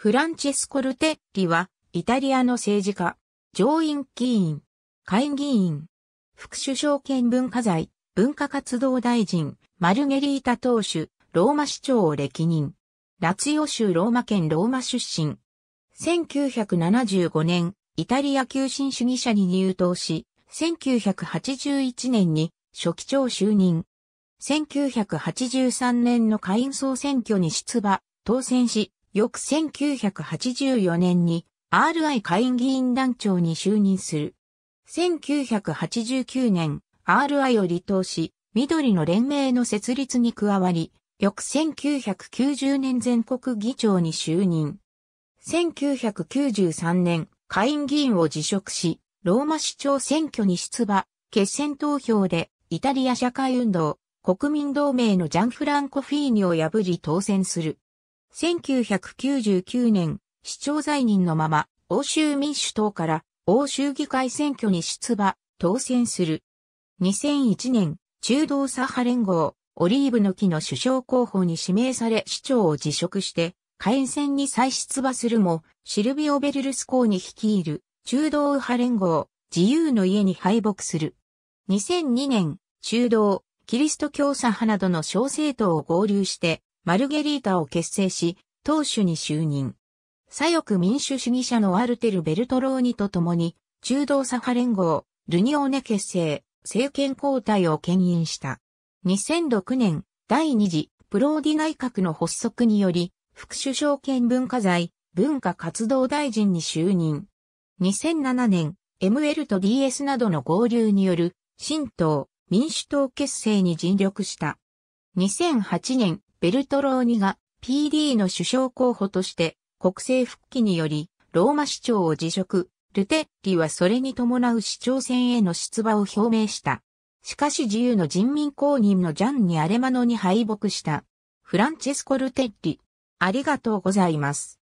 フランチェスコ・ルテッリは、イタリアの政治家、上院議員、下院議員、副首相兼文化財、文化活動大臣、マルゲリータ党首、ローマ市長を歴任。ラツィオ州ローマ県ローマ出身。1975年、イタリア急進主義者に入党し、1981年に初期長就任。1983年の下院総選挙に出馬、当選し、翌1984年に RI 会員議員団長に就任する。1989年、RI を離党し、緑の連盟の設立に加わり、翌1990年全国議長に就任。1993年、下院議員を辞職し、ローマ市長選挙に出馬、決選投票で、イタリア社会運動、国民同盟のジャンフランコ・フィーニを破り当選する。1999年、市長在任のまま、欧州民主党から欧州議会選挙に出馬、当選する。2001年、中道左派連合、オリーブの木の首相候補に指名され市長を辞職して、下院選に再出馬するも、シルビオ・ベルルスコー率いる、中道右派連合、自由の家に敗北する。2002年、中道、キリスト教左派などの小政党を合流して、マルゲリータを結成し、党首に就任。左翼民主主義者のアルテル・ベルトローニと共に、中道左派連合、ルニオーネ結成、政権交代を牽引した。2006年、第2次、プローディ内閣の発足により、副首相兼文化財、文化活動大臣に就任。2007年、ML と DS などの合流による、新党、民主党結成に尽力した。2008年、ベルトローニが PD の首相候補として国政復帰によりローマ市長を辞職、ルテッリはそれに伴う市長選への出馬を表明した。しかし自由の人民公認のジャンにアレマノに敗北した。フランチェスコ・ルテッリ。ありがとうございます。